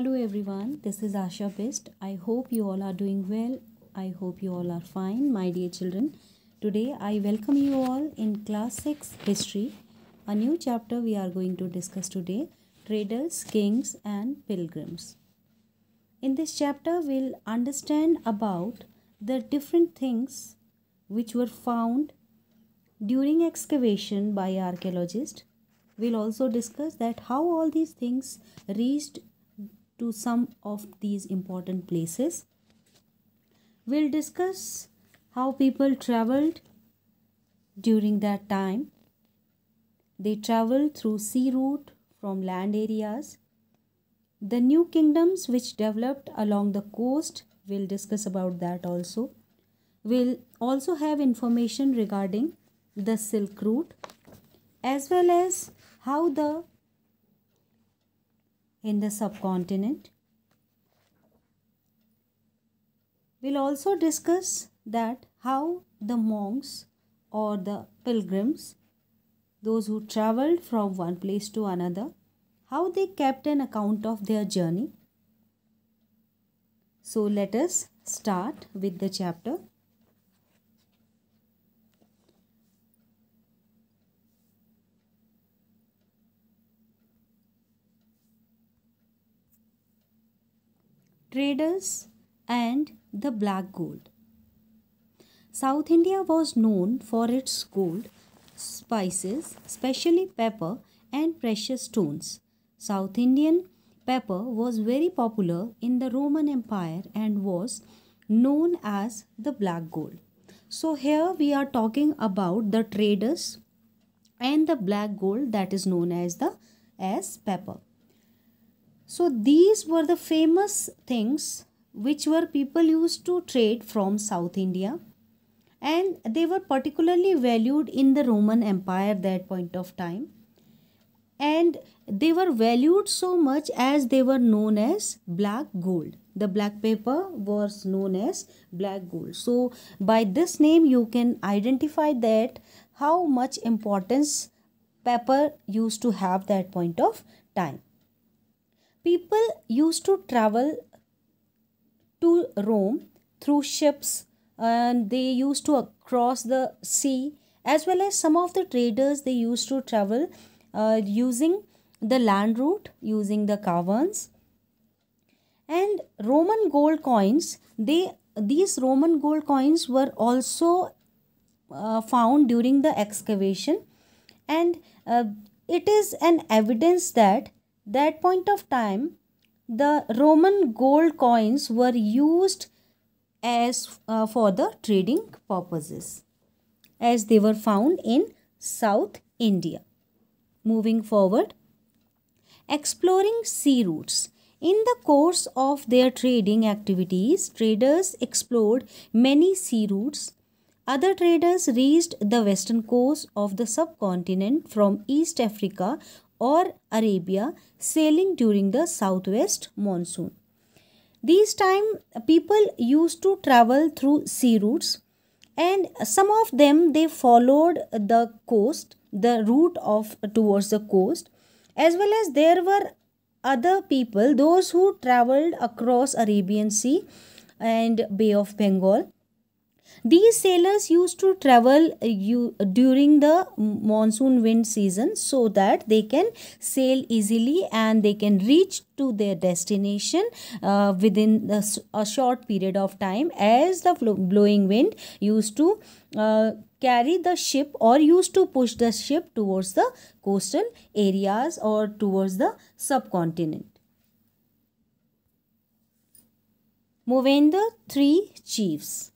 Hello everyone, this is Asha Best. I hope you all are doing well. I hope you all are fine, my dear children. Today I welcome you all in class 6 history. A new chapter we are going to discuss today, traders, kings and pilgrims. In this chapter we'll understand about the different things which were found during excavation by archaeologists. We'll also discuss that how all these things reached to some of these important places. We'll discuss how people traveled during that time. They traveled through sea route from land areas. The new kingdoms which developed along the coast, we'll discuss about that also. We'll also have information regarding the Silk Route as well as how the in the subcontinent. We'll also discuss that how the monks or the pilgrims, those who traveled from one place to another, how they kept an account of their journey. So let us start with the chapter traders, and the black gold. South India was known for its gold, spices, especially pepper, and precious stones. South Indian pepper was very popular in the Roman Empire and was known as the black gold. So, here we are talking about the traders and the black gold that is known as the as pepper. So these were the famous things which were people used to trade from South India and they were particularly valued in the Roman Empire that point of time and they were valued so much as they were known as black gold the black paper was known as black gold so by this name you can identify that how much importance paper used to have that point of time people used to travel to Rome through ships and they used to cross the sea as well as some of the traders they used to travel uh, using the land route using the caverns and roman gold coins they these roman gold coins were also uh, found during the excavation and uh, it is an evidence that that point of time, the Roman gold coins were used as uh, for the trading purposes as they were found in South India. Moving forward, exploring sea routes. In the course of their trading activities, traders explored many sea routes. Other traders reached the western coast of the subcontinent from East Africa or Arabia sailing during the southwest monsoon. These time people used to travel through sea routes and some of them they followed the coast, the route of towards the coast as well as there were other people, those who traveled across Arabian Sea and Bay of Bengal these sailors used to travel uh, during the monsoon wind season so that they can sail easily and they can reach to their destination uh, within a short period of time as the blowing wind used to uh, carry the ship or used to push the ship towards the coastal areas or towards the subcontinent. Movenda three chiefs.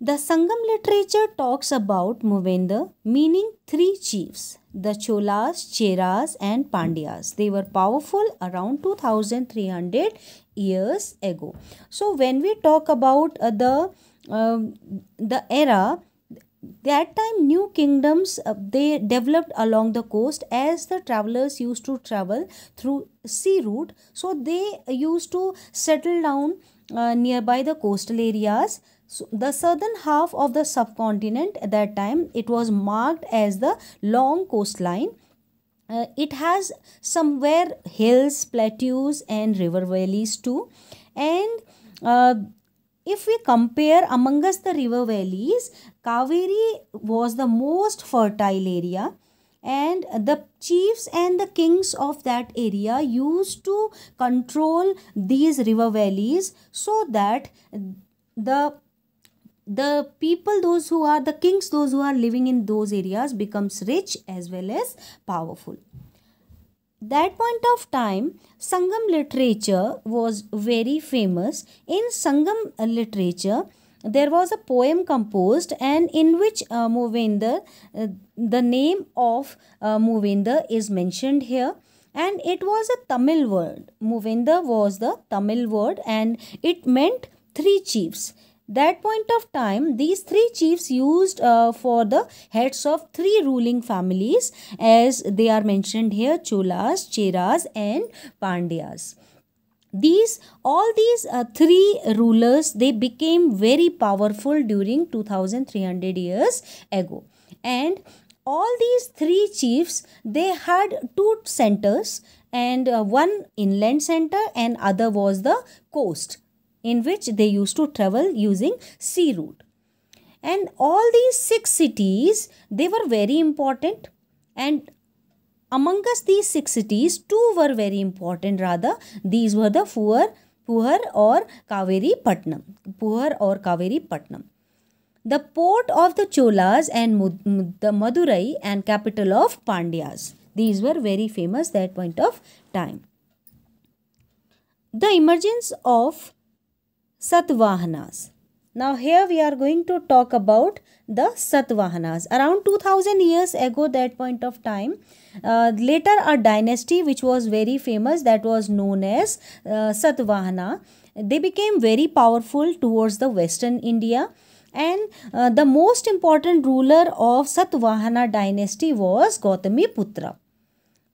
The Sangam literature talks about Muvendra, meaning three chiefs the Cholas, Cheras, and Pandyas. They were powerful around 2300 years ago. So, when we talk about uh, the, uh, the era, that time new kingdoms uh, they developed along the coast as the travelers used to travel through sea route so they used to settle down uh, nearby the coastal areas so the southern half of the subcontinent at that time, it was marked as the long coastline. Uh, it has somewhere hills, plateaus and river valleys too. And uh, if we compare amongst the river valleys, Kaveri was the most fertile area and the chiefs and the kings of that area used to control these river valleys so that the the people those who are the kings those who are living in those areas becomes rich as well as powerful that point of time sangam literature was very famous in sangam literature there was a poem composed and in which uh, Movinder, uh, the name of uh, Movinder is mentioned here and it was a Tamil word. Movinder was the Tamil word and it meant three chiefs. That point of time, these three chiefs used uh, for the heads of three ruling families as they are mentioned here Cholas, Cheras and Pandyas these all these uh, three rulers they became very powerful during 2300 years ago and all these three chiefs they had two centers and uh, one inland center and other was the coast in which they used to travel using sea route. And all these six cities, they were very important. And among us these six cities, two were very important rather. These were the four Puhar or Kaveri Patnam. Puhar or Kaveri Patnam. The port of the Cholas and the Madurai and capital of Pandyas. These were very famous that point of time. The emergence of Satvahanas. Now here we are going to talk about the Satvahanas. Around 2000 years ago that point of time, uh, later a dynasty which was very famous that was known as uh, Satvahana. They became very powerful towards the western India and uh, the most important ruler of Satvahana dynasty was Gautamiputra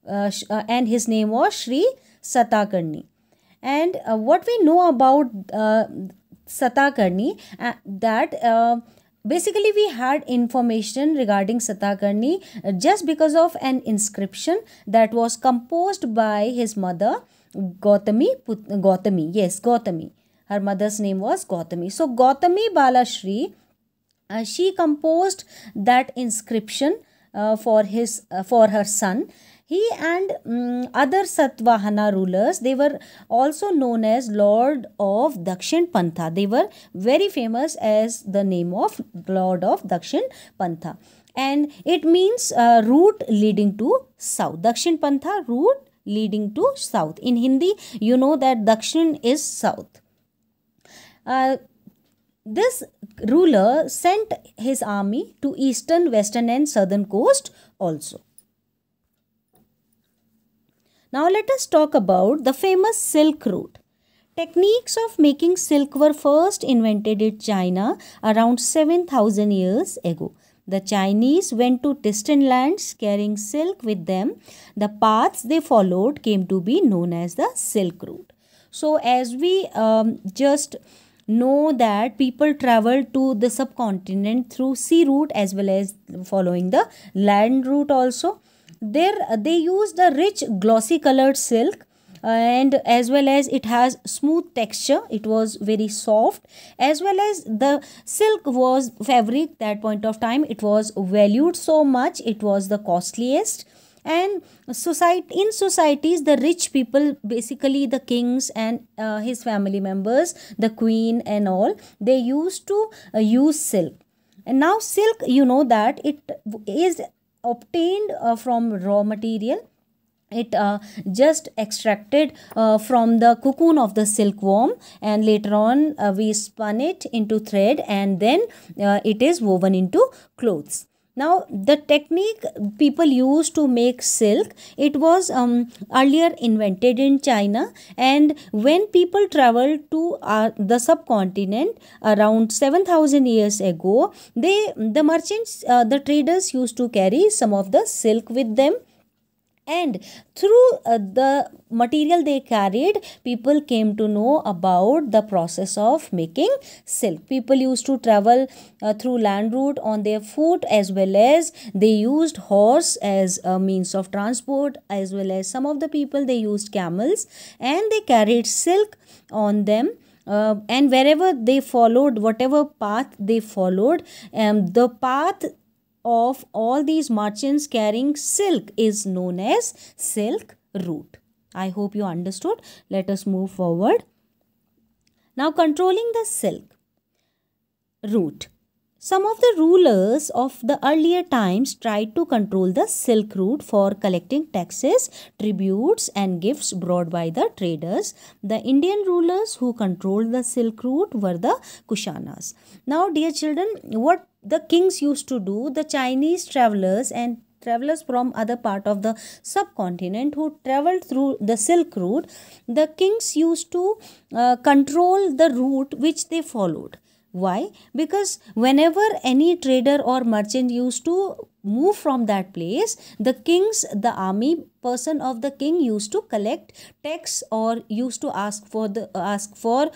uh, uh and his name was Sri Satakarni. And uh, what we know about uh, Satakarni, uh, that uh, basically we had information regarding Satakarni uh, just because of an inscription that was composed by his mother Gautami, Put Gautami, yes, Gautami. Her mother's name was Gautami. So Gautami Balashri, uh, she composed that inscription uh, for his uh, for her son he and um, other Satvahana rulers, they were also known as Lord of Dakshin Pantha. They were very famous as the name of Lord of Dakshin Pantha. And it means uh, route leading to south. Dakshin Pantha, route leading to south. In Hindi, you know that Dakshin is south. Uh, this ruler sent his army to eastern, western and southern coast also. Now let us talk about the famous silk route. Techniques of making silk were first invented in China around 7000 years ago. The Chinese went to distant lands carrying silk with them. The paths they followed came to be known as the Silk Route. So as we um, just know that people traveled to the subcontinent through sea route as well as following the land route also there they use the rich glossy colored silk uh, and as well as it has smooth texture it was very soft as well as the silk was fabric that point of time it was valued so much it was the costliest and society in societies the rich people basically the kings and uh, his family members the queen and all they used to uh, use silk and now silk you know that it is obtained uh, from raw material it uh, just extracted uh, from the cocoon of the silkworm and later on uh, we spun it into thread and then uh, it is woven into clothes now, the technique people used to make silk, it was um, earlier invented in China and when people traveled to uh, the subcontinent around 7000 years ago, they the merchants, uh, the traders used to carry some of the silk with them and through uh, the material they carried people came to know about the process of making silk people used to travel uh, through land route on their foot as well as they used horse as a means of transport as well as some of the people they used camels and they carried silk on them uh, and wherever they followed whatever path they followed um, the path of all these merchants carrying silk is known as silk route. I hope you understood. Let us move forward. Now controlling the silk route. Some of the rulers of the earlier times tried to control the silk route for collecting taxes, tributes and gifts brought by the traders. The Indian rulers who controlled the silk route were the Kushanas. Now dear children, what the kings used to do, the Chinese travelers and travelers from other part of the subcontinent who traveled through the Silk Route, the kings used to uh, control the route which they followed. Why? Because whenever any trader or merchant used to move from that place, the kings, the army person of the king used to collect tax or used to ask for the ask for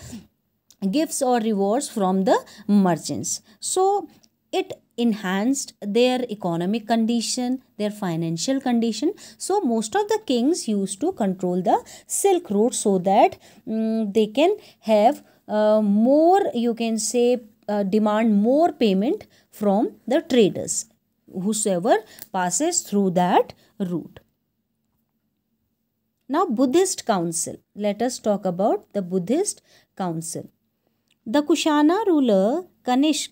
gifts or rewards from the merchants. So it enhanced their economic condition, their financial condition. So most of the kings used to control the Silk Road so that um, they can have uh, more, you can say, uh, demand more payment from the traders, whosoever passes through that route. Now Buddhist Council. Let us talk about the Buddhist Council. The Kushana ruler Kanishk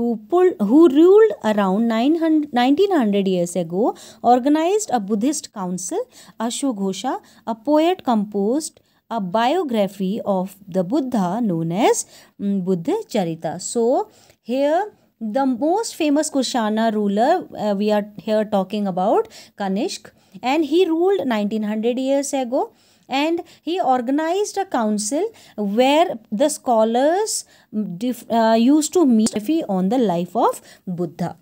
who, pulled, who ruled around 900, 1900 years ago, organized a Buddhist council. Ashwaghosha, a poet, composed a biography of the Buddha known as Buddha Charita. So, here the most famous Kushana ruler uh, we are here talking about Kanishk and he ruled 1900 years ago and he organized a council where the scholars mm, uh, used to meet on the life of Buddha.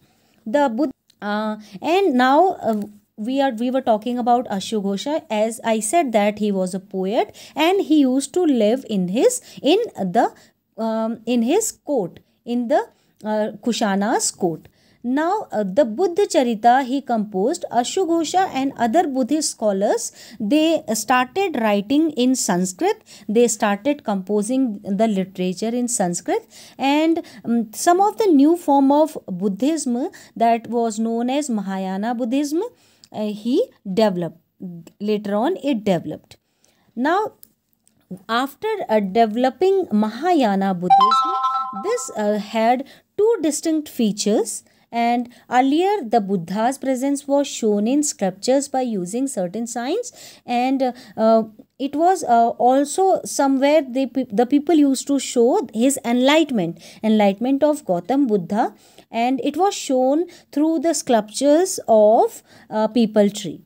The Buddha uh, and now uh, we are we were talking about ashugosha as I said that he was a poet and he used to live in his in the um, in his court in the uh, Kushana's court. Now, uh, the Buddha Charita he composed, Ashugosha and other Buddhist scholars, they started writing in Sanskrit. They started composing the literature in Sanskrit. And um, some of the new form of Buddhism that was known as Mahayana Buddhism, uh, he developed. Later on, it developed. Now, after uh, developing Mahayana Buddhism, this uh, had two distinct features and earlier, the Buddha's presence was shown in sculptures by using certain signs, and uh, uh it was uh, also somewhere the the people used to show his enlightenment, enlightenment of Gautam Buddha, and it was shown through the sculptures of uh, people tree.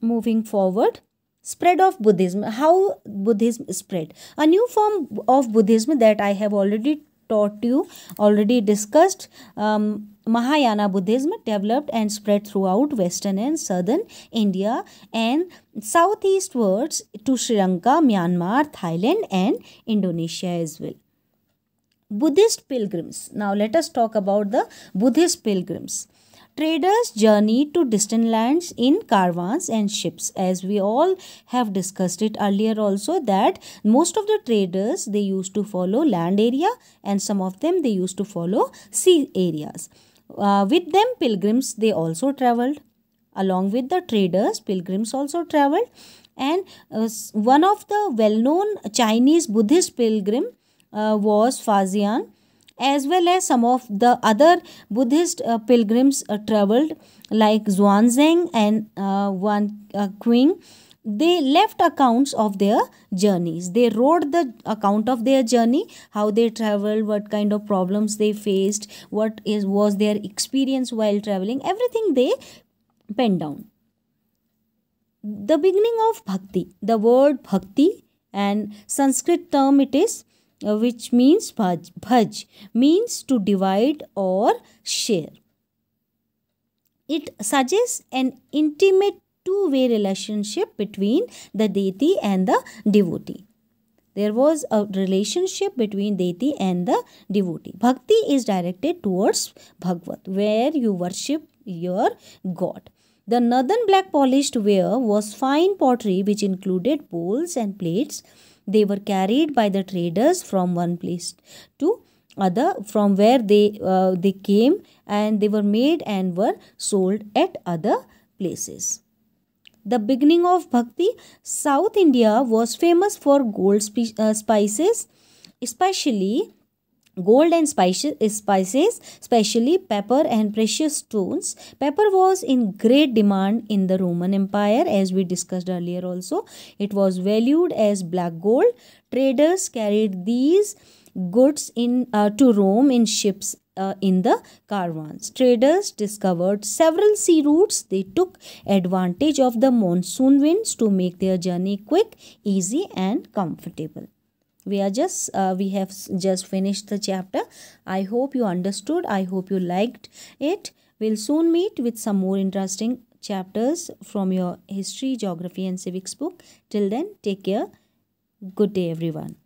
Moving forward, spread of buddhism how buddhism spread a new form of buddhism that i have already taught you already discussed um, Mahayana Buddhism developed and spread throughout western and southern India and southeastwards to Sri Lanka, Myanmar, Thailand and Indonesia as well. Buddhist pilgrims. Now let us talk about the Buddhist pilgrims traders journeyed to distant lands in caravans and ships as we all have discussed it earlier also that most of the traders they used to follow land area and some of them they used to follow sea areas uh, with them pilgrims they also traveled along with the traders pilgrims also traveled and uh, one of the well known chinese buddhist pilgrim uh, was fazian as well as some of the other Buddhist uh, pilgrims uh, traveled like Zhuangzang and uh, Wan uh, Qing. They left accounts of their journeys. They wrote the account of their journey, how they traveled, what kind of problems they faced, what is was their experience while traveling. Everything they penned down. The beginning of bhakti. The word bhakti and Sanskrit term it is uh, which means bhaj. Bhaj means to divide or share. It suggests an intimate two-way relationship between the deity and the devotee. There was a relationship between deity and the devotee. Bhakti is directed towards Bhagavat, where you worship your God. The northern black polished ware was fine pottery which included bowls and plates they were carried by the traders from one place to other from where they uh, they came and they were made and were sold at other places the beginning of bhakti south india was famous for gold uh, spices especially Gold and spices, especially pepper and precious stones. Pepper was in great demand in the Roman Empire as we discussed earlier also. It was valued as black gold. Traders carried these goods in uh, to Rome in ships uh, in the caravans. Traders discovered several sea routes. They took advantage of the monsoon winds to make their journey quick, easy and comfortable we are just uh, we have just finished the chapter i hope you understood i hope you liked it we'll soon meet with some more interesting chapters from your history geography and civics book till then take care good day everyone